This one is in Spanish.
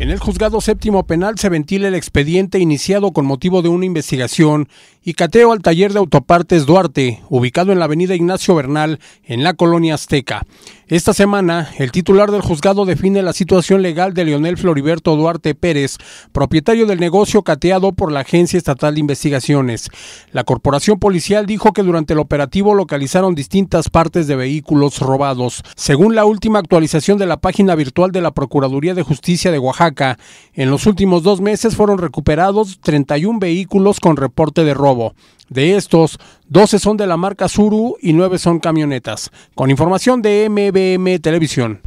En el juzgado séptimo penal se ventila el expediente iniciado con motivo de una investigación y cateo al taller de autopartes Duarte, ubicado en la avenida Ignacio Bernal, en la colonia Azteca. Esta semana, el titular del juzgado define la situación legal de Leonel Floriberto Duarte Pérez, propietario del negocio cateado por la Agencia Estatal de Investigaciones. La corporación policial dijo que durante el operativo localizaron distintas partes de vehículos robados. Según la última actualización de la página virtual de la Procuraduría de Justicia de Oaxaca, en los últimos dos meses fueron recuperados 31 vehículos con reporte de robo. De estos, 12 son de la marca Suru y 9 son camionetas. Con información de MBM Televisión.